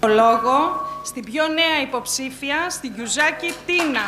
Το λόγο στην πιο νέα υποψήφια, στην Γιουζάκη Τίνα.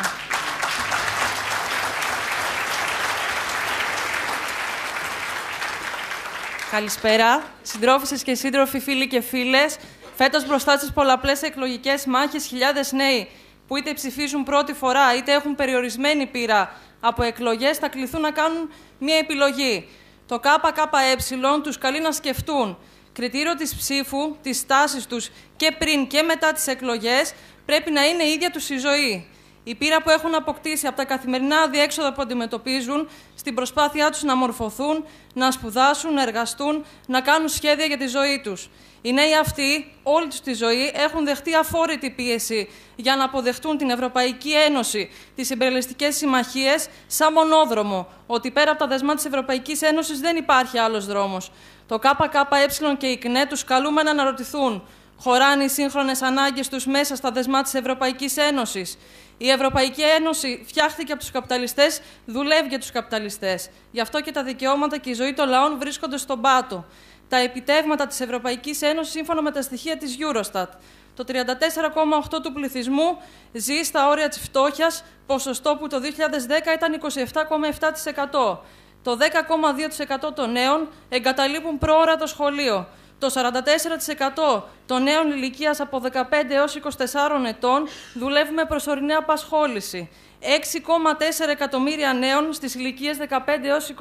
Καλησπέρα, συντρόφισσες και σύντροφοι, φίλοι και φίλες. Φέτος μπροστά στις πολλαπλές εκλογικές μάχες, χιλιάδες νέοι που είτε ψηφίζουν πρώτη φορά είτε έχουν περιορισμένη πείρα από εκλογές θα κληθούν να κάνουν μια επιλογή. Το ΚΚΕ τους καλεί να σκεφτούν κριτήριο της ψήφου, της τάσης τους και πριν και μετά τις εκλογές πρέπει να είναι η ίδια τους η ζωή. Η πείρα που έχουν αποκτήσει από τα καθημερινά διέξοδα που αντιμετωπίζουν στην προσπάθειά τους να μορφωθούν, να σπουδάσουν, να εργαστούν, να κάνουν σχέδια για τη ζωή τους. Οι νέοι αυτοί, όλη τους τη ζωή, έχουν δεχτεί αφόρητη πίεση για να αποδεχτούν την Ευρωπαϊκή Ένωση, τις συμπεριληστικέ συμμαχίες, σαν μονόδρομο, ότι πέρα από τα δεσμά της Ευρωπαϊκής Ένωσης δεν υπάρχει άλλος δρόμος. Το ΚΚΕ και η ΚΝΕ τους καλούμε να αναρωτηθούν Χωράνε οι σύγχρονες ανάγκες τους μέσα στα δεσμά της Ευρωπαϊκής Ένωσης. Η Ευρωπαϊκή Ένωση φτιάχτηκε από τους καπιταλιστές, δουλεύει για τους καπιταλιστές. Γι' αυτό και τα δικαιώματα και η ζωή των λαών βρίσκονται στον πάτο. Τα επιτεύγματα της Ευρωπαϊκής Ένωσης, σύμφωνα με τα στοιχεία της Eurostat. Το 34,8% του πληθυσμού ζει στα όρια της φτώχειας, ποσοστό που το 2010 ήταν 27,7%. Το 10,2% των νέων εγκαταλείπουν πρόωρα το σχολείο. Το 44% των νέων ηλικίας από 15 έως 24 ετών δουλεύουμε προσωρινή απασχόληση. 6,4 εκατομμύρια νέων στις ηλικίες 15 έως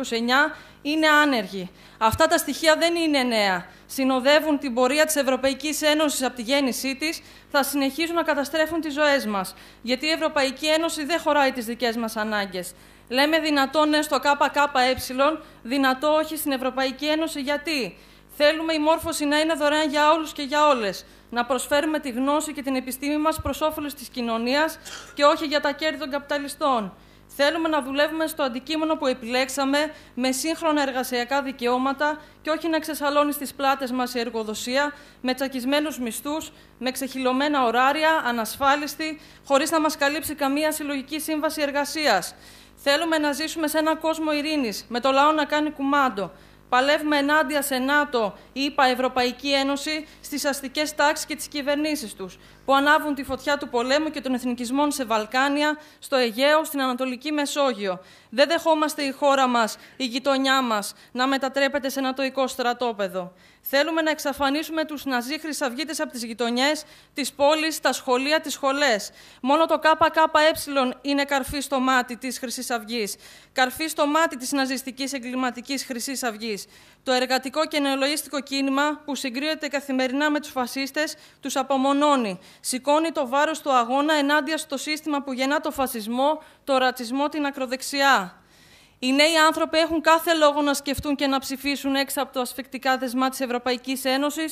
29 είναι άνεργοι. Αυτά τα στοιχεία δεν είναι νέα. Συνοδεύουν την πορεία της Ευρωπαϊκής Ένωσης από τη γέννησή της, θα συνεχίσουν να καταστρέφουν τις ζωές μας. Γιατί η Ευρωπαϊκή Ένωση δεν χωράει τις δικές μας ανάγκες. Λέμε δυνατό ναι στο ΚΚΕ, δυνατό όχι στην Ευρωπαϊκή Ένωση γιατί. Θέλουμε η μόρφωση να είναι δωρεάν για όλους και για όλες. Να προσφέρουμε τη γνώση και την επιστήμη μας προς όφελος της κοινωνίας και όχι για τα κέρδη των καπιταλιστών. Θέλουμε να δουλεύουμε στο αντικείμενο που επιλέξαμε με σύγχρονα εργασιακά δικαιώματα και όχι να ξεσαλώνει στις πλάτες μας η εργοδοσία με τσακισμένους μισθούς, με ξεχυλωμένα ωράρια, ανασφάλιστη, χωρίς να μας καλύψει καμία συλλογική σύμβαση εργασίας. Θέλουμε να ζήσουμε σε έναν κόσμο ειρήνης, με το λαό να κάνει κουμάντο, Παλεύουμε ενάντια σε ΝΑΤΟ, ΗΠΑ, ΕΕ, Ευρωπαϊκή Ένωση, στις αστικές τάξεις και τις κυβερνήσεις τους, που ανάβουν τη φωτιά του πολέμου και των εθνικισμών σε Βαλκάνια, στο Αιγαίο, στην Ανατολική Μεσόγειο. Δεν δεχόμαστε η χώρα μας, η γειτονιά μας, να μετατρέπεται σε νατοϊκό στρατόπεδο. Θέλουμε να εξαφανίσουμε τους ναζί χρυσαυγίτες από τις γειτονιές, τι πόλει, τα σχολεία, τις σχολές. Μόνο το ΚΚΕ είναι καρφί στο μάτι της Χρυσής Αυγής. Καρφί στο μάτι της ναζιστικής εγκληματικής Χρυσής Αυγής. Το εργατικό και νεολογίστικο κίνημα που συγκρίνεται καθημερινά με τους φασίστες, τους απομονώνει. Σηκώνει το βάρος του αγώνα ενάντια στο σύστημα που γεννά το φασισμό, το ρατσισμό, την ακροδεξιά. Οι νέοι άνθρωποι έχουν κάθε λόγο να σκεφτούν και να ψηφίσουν έξω από το ασφικτικά δεσμά της Ευρωπαϊκής Ένωσης,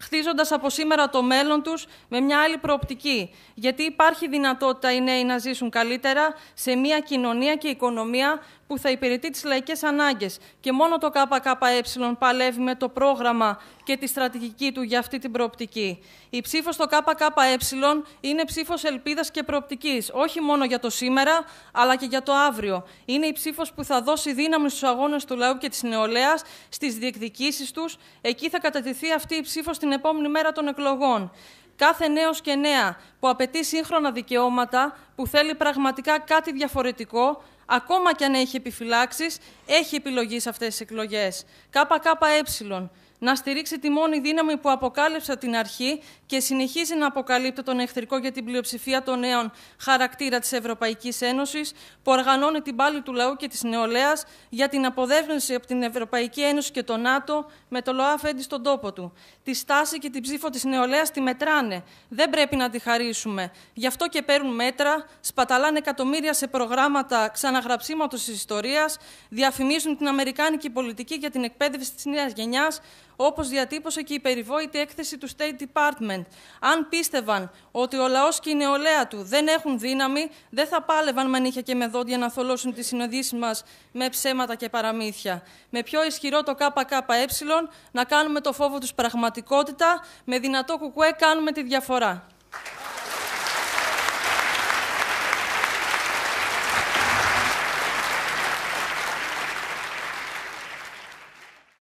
χτίζοντας από σήμερα το μέλλον τους με μια άλλη προοπτική. Γιατί υπάρχει δυνατότητα οι νέοι να ζήσουν καλύτερα σε μια κοινωνία και οικονομία που θα υπηρετεί τις λαϊκές ανάγκες. Και μόνο το ΚΚΕ παλεύει με το πρόγραμμα και τη στρατηγική του για αυτή την προοπτική. Η ψήφος στο ΚΚΕ είναι ψήφος ελπίδας και προοπτικής, όχι μόνο για το σήμερα, αλλά και για το αύριο. Είναι η ψήφος που θα θα δώσει δύναμη στους αγώνες του λαού και της νεολαίας, στις διεκδικήσεις τους. Εκεί θα κατατηθεί αυτή η ψήφος την επόμενη μέρα των εκλογών. Κάθε νέος και νέα που απαιτεί σύγχρονα δικαιώματα, που θέλει πραγματικά κάτι διαφορετικό, ακόμα κι αν έχει επιφυλάξεις, έχει επιλογή σε αυτές τις εκλογές. ΚΚΕ να στηρίξει τη μόνη δύναμη που αποκάλυψε την αρχή και συνεχίζει να αποκαλύπτει τον εχθρικό για την πλειοψηφία των νέων χαρακτήρα της Ευρωπαϊκής Ένωσης, που οργανώνει την πάλη του λαού και της νεολαίας για την αποδέσμευση από την Ευρωπαϊκή Ένωση και το ΝΑΤΟ με το ΛΟΑ στον τόπο του. Τη στάση και την ψήφο της νεολαίας τη μετράνε. Δεν πρέπει να τη χαρίσουμε. Γι' αυτό και παίρνουν μέτρα, σπαταλάνε εκατομμύρια σε προγράμματα ξαναγραψίματος της ιστορίας, διαφημίζουν την Αμερικάνικη πολιτική για την εκπαίδευση της νέας γενιάς, όπως διατύπωσε και η περιβόητη έκθεση του State Department. Αν πίστευαν ότι ο λαός και η νεολαία του δεν έχουν δύναμη, δεν θα πάλευαν με νύχια και με δόντια να θολώσουν τις συνοδήσει μας με ψέματα και παραμύθια. Με πιο ισχυρό το ΚΚΕ να κάνουμε το φόβο τους πραγματικότητα, με δυνατό κουκουέ κάνουμε τη διαφορά.